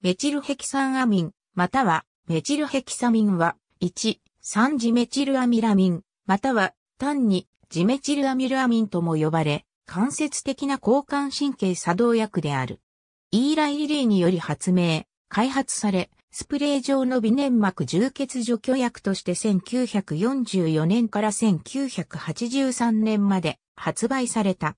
メチルヘキサンアミン、またはメチルヘキサミンは、1、3ジメチルアミラミン、または単にジメチルアミルアミンとも呼ばれ、間接的な交換神経作動薬である。イーライ・リリーにより発明、開発され、スプレー状の微粘膜充血除去薬として1944年から1983年まで発売された。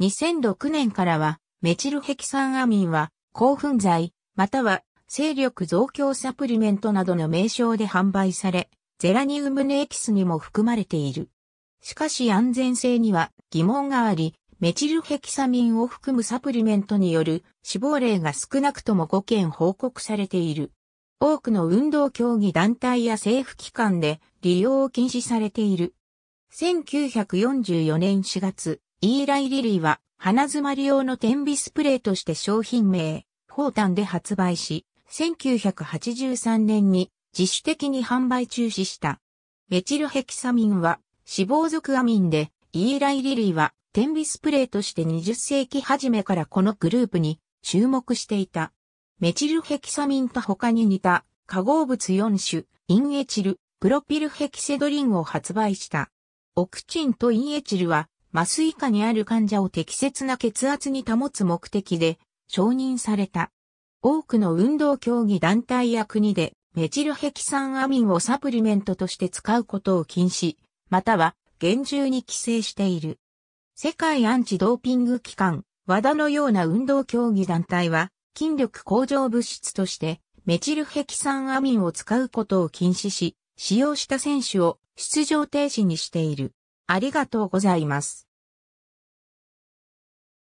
2006年からはメチルヘキサンアミンは興奮剤、または勢力増強サプリメントなどの名称で販売され、ゼラニウムネエキスにも含まれている。しかし安全性には疑問があり、メチルヘキサミンを含むサプリメントによる死亡例が少なくとも5件報告されている。多くの運動競技団体や政府機関で利用を禁止されている。1944年4月、イーライ・リリーは鼻詰まり用の点鼻スプレーとして商品名、ータンで発売し、1983年に自主的に販売中止した。メチルヘキサミンは脂肪族アミンで、イーライ・リリーは天微スプレーとして20世紀初めからこのグループに注目していた。メチルヘキサミンと他に似た化合物4種、インエチル、プロピルヘキセドリンを発売した。オクチンとインエチルは、麻酔下にある患者を適切な血圧に保つ目的で承認された。多くの運動競技団体や国でメチルヘキサンアミンをサプリメントとして使うことを禁止、または厳重に規制している。世界アンチドーピング機関、和田のような運動競技団体は、筋力向上物質としてメチルヘキサンアミンを使うことを禁止し、使用した選手を出場停止にしている。ありがとうございます。